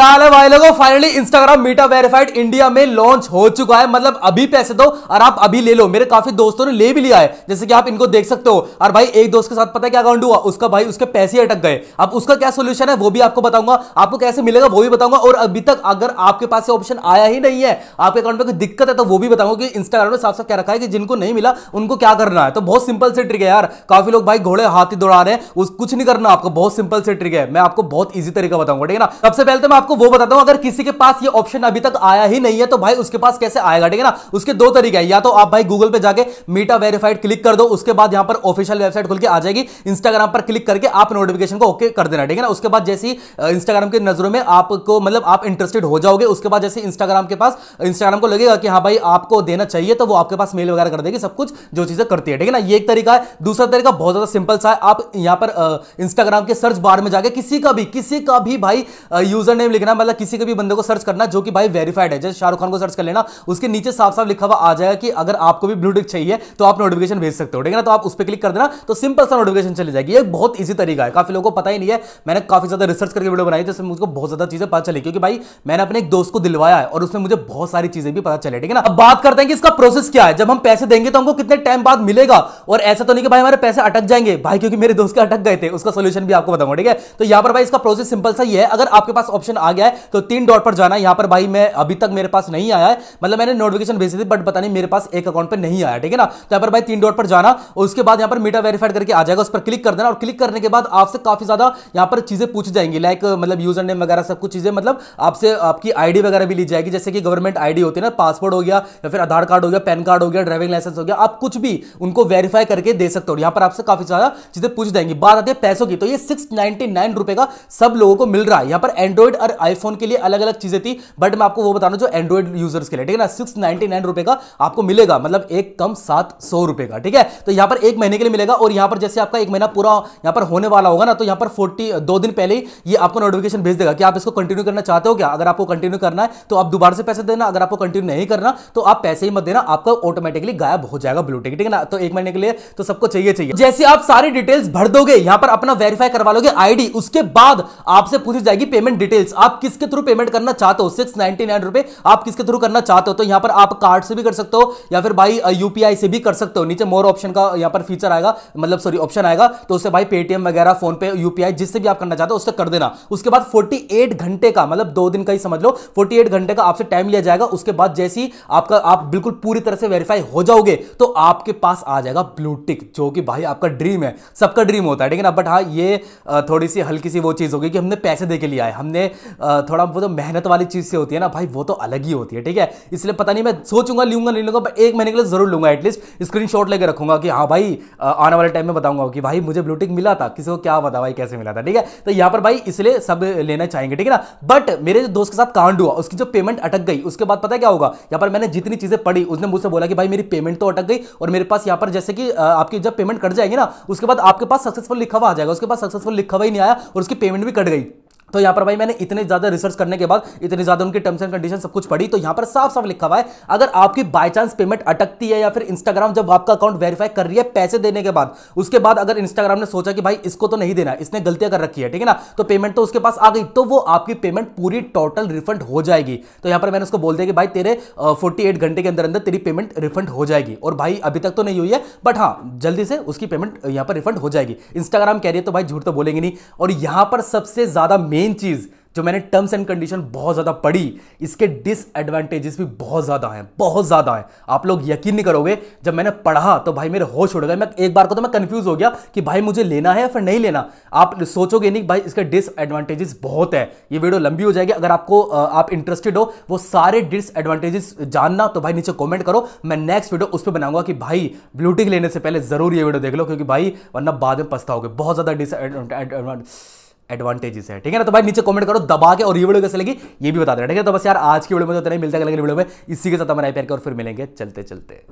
क्या है भाई लोगों finally Instagram Meta verified India में लॉन्च हो चुका है मतलब अभी पैसे दो और आप अभी ले लो मेरे काफी दोस्तों ने ले भी लिया है जैसे कि आप इनको देख सकते हो और भाई एक दोस्त के साथ पता क्या अकाउंट हुआ उसका भाई उसके पैसे अटक गए अब उसका क्या सोल्यूशन है वो भी आपको बताऊंगा आपको कैसे मिलेगा वो भी बताऊंगा और अभी तक अगर आपके पास ऑप्शन आया ही नहीं है आपके अकाउंट में कोई दिक्कत है तो वो भी बताऊंगा कि इंस्टाग्राम में साफ साफ क्या रखा है कि जिनको नहीं मिला उनको क्या करना है तो बहुत सिंपल से ट्रिक है यार काफी लोग भाई घोड़े हाथी दौड़ा रहे हैं कुछ नहीं करना आपको बहुत सिंपल से ट्रिक है मैं आपको बहुत ईजी तरीका बताऊंगा ठीक है ना सबसे पहले तो मैं आपको वो बताता हूं अगर किसी के पास ये ऑप्शन अभी तक आया ही नहीं है तो भाई उसके पास कैसे आएगा ठीक है ना उसके दो तरीके हैं या तो आप भाई गूगल पे जाके मीटा वेरीफाइड क्लिक कर दो उसके बाद यहां पर ऑफिशियल वेबसाइट खुल के आ जाएगी इंस्टाग्राम पर क्लिक करके आप नोटिफिकेशन को ओके कर देना ठीक है ना उसके बाद जैसी इंस्टाग्राम की नजरों में आपको मतलब आप इंटरेस्टेड हो जाओगे उसके बाद जैसे इंस्टाग्राम के पास इंस्टाग्राम को लगेगा कि हाँ भाई आपको देना चाहिए तो वो आपके पास मेल वगैरह कर देगी सब कुछ जो चीजें करती है ठीक है ना ये एक तरीका है दूसरा तरीका बहुत ज्यादा सिंपल सा है आप यहां पर इंस्टाग्राम के सर्च बार में जाके किसी का भी किसी का भी भाई यूजर नेम लिखना मतलब किसी के भी बंदे को सर्च करना जो कि भाई वेरीफाइड है जैसे शाहरुख खान को सर्च कर लेना उसके नीचे साफ साफ लिखा हुआ आ जाएगा कि अगर आपको भी ब्लूटिक चाहिए तो आप नोटिफिकेशन भेज सकते हो ठीक है ना तो आप उस पर क्लिक कर देना तो सिंपल सा नोटिफिकेशन चली जाएगी ये बहुत ईजी तरीका है काफी लोगों को पता ही नहीं है मैंने काफी ज्यादा रिसर्च करके वीडियो बनाई जिससे मुझको बहुत ज्यादा चीजें पता चली क्योंकि भाई मैंने अपने एक दोस्त को दिलवाया है और उसमें मुझे बहुत सारी चीजें भी पता चले ठीक है ना अब बात करते हैं कि इसका प्रोसेस क्या है जब हम पैसे देंगे तो हमको कितने टाइम बाद मिलेगा और ऐसा तो नहीं कि भाई हमारे पैसे अटक जाएंगे भाई क्योंकि मेरे दोस्त के अटक गए थे उसका सोल्यूशन भी आपको बताऊंगा ठीक है तो यहाँ पर भाई इसका प्रोसेस सिंपल सा ही है अगर आपके पास ऑप्शन आ गया है तो तीन डॉट पर जाना यहां पर भाई मैं अभी तक मेरे पास नहीं आया है मतलब मैंने नोटिफिकेशन भेजी थी बट पता नहीं मेरे पास एक अकाउंट पर नहीं आया ठीक है ना तो यहां पर भाई तीन डॉट पर जाना और उसके बाद यहां पर मीटा वेरीफाइड करके आ जाएगा उस पर क्लिक कर देना और क्लिक करने के बाद आपसे काफी ज्यादा यहां पर चीजें पूछ जाएंगी लाइक मतलब यूजर नेम वगैरह सब कुछ चीजें मतलब आपसे आपकी आईडी वगैरह भी ली जाएगी जैसे कि गवर्नमेंट आईडी होती है ना पासपोर्ट हो गया या फिर आधार कार्ड हो गया पैन कार्ड हो गया ड्राइविंग लाइसेंस हो गया आप कुछ भी उनको वेरीफाई करके दे सकते हो यहां पर आपसे काफी ज्यादा चीजें पूछ जाएंगी बात आती है पैसों की तो ये सिक्स नाइन का सब लोगों को मिल रहा है यहां पर एंड्रॉइड और आईफोन के लिए अलग अलग चीजें थी बट मैं आपको वो बता रहा जो एंड्रॉइड यूजर्स के लिए ठीक है ना सिक्स रुपए का आपको मिलेगा मतलब एक कम सात रुपए का ठीक है तो यहां पर एक महीने के लिए मिलेगा और यहां पर जैसे आपका एक महीना पूरा यहां पर होने वाला होगा ना तो यहां पर फोर्टी दो दिन पहले ही ये आपको नोटिफिकेशन भेज देगा कि आप इसको कंटिन्यू करना चाहते हो क्या अगर आपको कंटिन्यू करना है तो आप दोबारा से पैसे देना अगर आपको कंटिन्यू नहीं करना तो आप पैसे ही मत देना आपका ऑटोमेटिकली गायब हो जाएगा ब्लूटेक ठीक है ना तो एक महीने के लिए तो सबको चाहिए चाहिए जैसे आप सारी डिटेल्स भर दोगे यहां पर अपना वेरीफाई करवा लोगे आईडी उसके बाद आपसे पूछी जाएगी पेमेंट डिटेल्स आप किसके थ्रू पेमेंट करना चाहते हो सिक्स नाइनटी नाइन रुपए आप किसके थ्रू करना चाहते हो तो यहां पर आप कार्ड से भी कर सकते हो या फिर भाई यूपीआई से भी कर सकते हो नीचे मोर ऑप्शन का यहां पर फीचर आएगा मतलब सॉरी ऑप्शन आएगा तो उससे भाई पेटीएम वगैरह फोन पे यूपीआई जिससे भी आप करना चाहते हो उससे कर देना उसके बाद फोर्टी घंटे का मतलब दो दिन का ही समझ लो फोर्टी घंटे का आपसे टाइम लिया जाएगा उसके बाद जैसी आपका आप बिल्कुल पूरी तरह से वेरीफाई हो जाओगे तो आपके पास आ जाएगा ब्लूटिक जो कि भाई आपका ड्रीम है सबका ड्रीम होता है लेकिन अब बट हाँ ये थोड़ी सी हल्की सी वो चीज़ होगी कि हमने पैसे दे के लिए आए हमने थोड़ा वो तो मेहनत वाली चीज़ से होती है ना भाई वो तो अलग ही होती है ठीक है इसलिए पता नहीं मैं सोचूंगा लूंगा नहीं लूंगा एक महीने के लिए ज़रूर लूंगा एटलीस्ट स्क्रीन शॉट लेकर रखूंगा कि हाँ भाई आने वाले टाइम में बताऊंगा कि भाई मुझे ब्लूटिक मिला था किसी को क्या पता भाई कैसे मिला था ठीक है तो यहाँ पर भाई इसलिए सब लेना चाहेंगे ठीक है ना बट मेरे जो दोस्त के साथ कांड हुआ उसकी जो पेमेंट अटक गई उसके बाद पता क्या होगा यहाँ पर मैंने जितनी चीज़ें पढ़ी उसने मुझसे बोला कि भाई मेरी पेमेंट तो अटक गई और मेरे पास यहाँ पर जैसे कि आपकी जब पेमेंट कट जाएंगे ना उसके बाद आपके पास सक्सेसफुल लिखा हुआ आ जाएगा उसके पास सक्सेसफुल लिखा हुआ ही नहीं आया और उसकी पेमेंट भी कट गई तो यहां पर भाई मैंने इतने ज़्यादा रिसर्च करने के बाद इतने ज़्यादा उनके टर्म्स एंड कंडीशन सब कुछ पढ़ी तो यहां पर साफ साफ लिखा हुआ है अगर आपकी बाय चांस पेमेंट अटकती है या फिर इंस्टाग्राम जब आपका अकाउंट वेरीफाई कर रही है पैसे देने के बाद उसके बाद अगर इंस्टाग्राम ने सोचा कि भाई इसको तो नहीं देना इसने गलतियां कर रखी है ठीक है ना तो पेमेंट तो उसके पास आ गई तो वो आपकी पेमेंट पूरी टोटल रिफंड हो जाएगी तो यहां पर मैंने उसको बोल दिया कि भाई तेरे फोर्टी घंटे के अंदर अंदर तेरी पेमेंट रिफंड हो जाएगी और भाई अभी तक तो नहीं हुई है बट हाँ जल्दी से उसकी पेमेंट यहां पर रिफंड हो जाएगी इंस्टाग्राम कह रही है तो भाई झूठ तो बोलेंगे नहीं और यहां पर सबसे ज़्यादा मेन मेन चीज़ जो मैंने टर्म्स एंड कंडीशन बहुत ज़्यादा पढ़ी इसके डिसएडवांटेजेस भी बहुत ज़्यादा हैं बहुत ज़्यादा हैं आप लोग यकीन नहीं करोगे जब मैंने पढ़ा तो भाई मेरे होश उड़ गए मैं एक बार को तो मैं कंफ्यूज हो गया कि भाई मुझे लेना है या फिर नहीं लेना आप सोचोगे नहीं भाई इसके डिसएडवांटेजेस बहुत है ये वीडियो लंबी हो जाएगी अगर आपको आप इंटरेस्टेड हो वो सारे डिसएडवांटेजेस जानना तो भाई नीचे कॉमेंट करो मैं नेक्स्ट वीडियो उस पर बनाऊंगा कि भाई ब्लूटिक लेने से पहले ज़रूर ये वीडियो देख लो क्योंकि भाई वरना बाद में पछताओगे बहुत ज़्यादा डिसएडवांटेज एडवांटेजेस है ठीक है ना तो भाई नीचे कमेंट करो दबा के और ये वीडियो कैसे लगी ये भी बता देना ठीक है तो बस यार आज की वीडियो में तो नहीं मिलता है वीडियो में इसी के साथ हमारे प्यार के और फिर मिलेंगे चलते चलते